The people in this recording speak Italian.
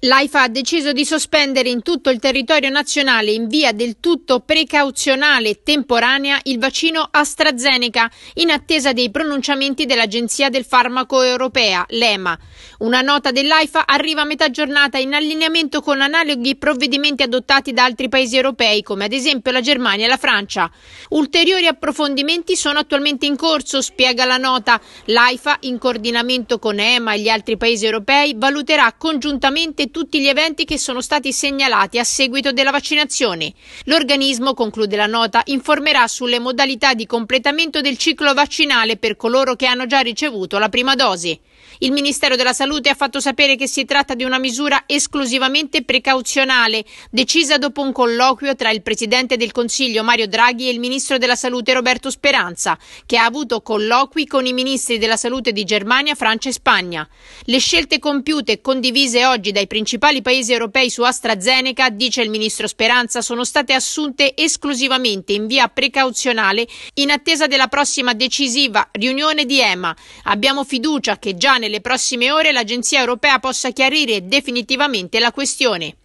L'AIFA ha deciso di sospendere in tutto il territorio nazionale in via del tutto precauzionale e temporanea il vaccino AstraZeneca in attesa dei pronunciamenti dell'Agenzia del Farmaco Europea, l'EMA. Una nota dell'AIFA arriva a metà giornata in allineamento con analoghi provvedimenti adottati da altri paesi europei come ad esempio la Germania e la Francia. Ulteriori approfondimenti sono attualmente in corso, spiega la nota. L'AIFA, in coordinamento con EMA e gli altri paesi europei, valuterà congiuntamente tutti gli eventi che sono stati segnalati a seguito della vaccinazione. L'organismo, conclude la nota, informerà sulle modalità di completamento del ciclo vaccinale per coloro che hanno già ricevuto la prima dose. Il Ministero della Salute ha fatto sapere che si tratta di una misura esclusivamente precauzionale, decisa dopo un colloquio tra il Presidente del Consiglio Mario Draghi e il Ministro della Salute Roberto Speranza, che ha avuto colloqui con i Ministri della Salute di Germania, Francia e Spagna. Le scelte compiute e condivise oggi dai principali paesi europei su AstraZeneca, dice il ministro Speranza, sono state assunte esclusivamente in via precauzionale in attesa della prossima decisiva riunione di EMA. Abbiamo fiducia che già nelle prossime ore l'Agenzia europea possa chiarire definitivamente la questione.